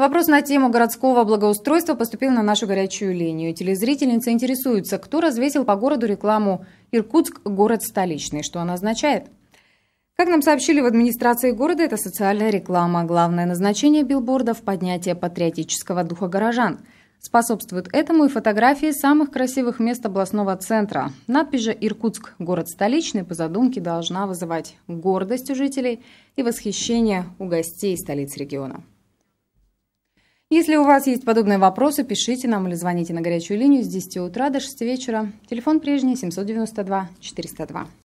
Вопрос на тему городского благоустройства поступил на нашу горячую линию. Телезрительница интересуется, кто развесил по городу рекламу «Иркутск – город столичный». Что она означает? Как нам сообщили в администрации города, это социальная реклама. Главное назначение билбордов – поднятие патриотического духа горожан. Способствуют этому и фотографии самых красивых мест областного центра. Надпись же «Иркутск. Город столичный» по задумке должна вызывать гордость у жителей и восхищение у гостей столиц региона. Если у вас есть подобные вопросы, пишите нам или звоните на горячую линию с 10 утра до 6 вечера. Телефон прежний 792 402.